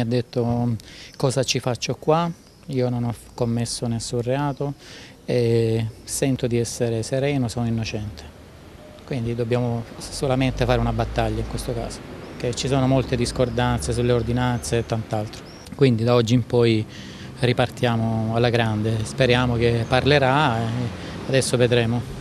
Mi ha detto cosa ci faccio qua, io non ho commesso nessun reato e sento di essere sereno, sono innocente. Quindi dobbiamo solamente fare una battaglia in questo caso, che ci sono molte discordanze sulle ordinanze e tant'altro. Quindi da oggi in poi ripartiamo alla grande, speriamo che parlerà e adesso vedremo.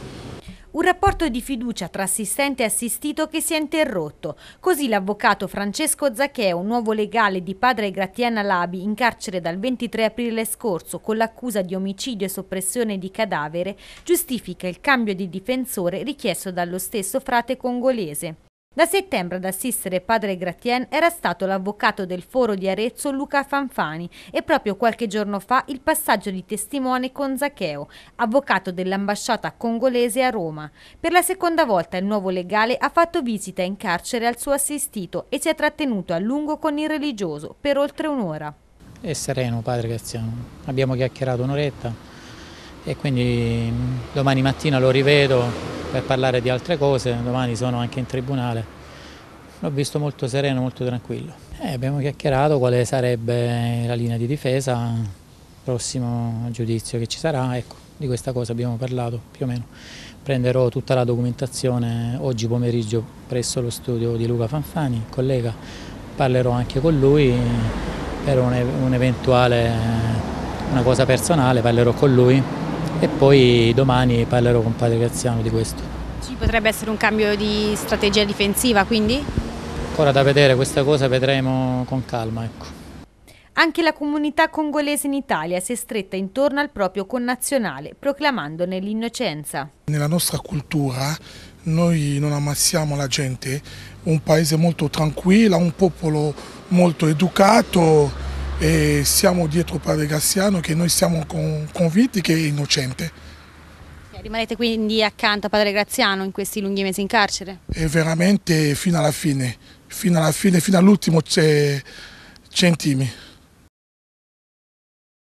Un rapporto di fiducia tra assistente e assistito che si è interrotto. Così l'avvocato Francesco Zaccheo, nuovo legale di padre Gratiana Labi, in carcere dal 23 aprile scorso con l'accusa di omicidio e soppressione di cadavere, giustifica il cambio di difensore richiesto dallo stesso frate congolese. Da settembre ad assistere padre Gratien era stato l'avvocato del foro di Arezzo Luca Fanfani e proprio qualche giorno fa il passaggio di testimone con Zaccheo, avvocato dell'ambasciata congolese a Roma. Per la seconda volta il nuovo legale ha fatto visita in carcere al suo assistito e si è trattenuto a lungo con il religioso per oltre un'ora. È sereno padre Graziano, abbiamo chiacchierato un'oretta e quindi mm, domani mattina lo rivedo per parlare di altre cose, domani sono anche in tribunale L'ho visto molto sereno, molto tranquillo. Eh, abbiamo chiacchierato quale sarebbe la linea di difesa, prossimo giudizio che ci sarà, ecco, di questa cosa abbiamo parlato più o meno. Prenderò tutta la documentazione oggi pomeriggio presso lo studio di Luca Fanfani, collega, parlerò anche con lui per un'eventuale, un una cosa personale, parlerò con lui e poi domani parlerò con Padre Graziano di questo. Ci potrebbe essere un cambio di strategia difensiva quindi? Ancora da vedere questa cosa, vedremo con calma. Ecco. Anche la comunità congolese in Italia si è stretta intorno al proprio connazionale, proclamandone l'innocenza. Nella nostra cultura noi non ammazziamo la gente, un paese molto tranquillo, un popolo molto educato e siamo dietro Padre Graziano che noi siamo convinti che è innocente. Rimanete quindi accanto a padre Graziano in questi lunghi mesi in carcere? E veramente fino alla fine, fino alla fine, fino all'ultimo centimi.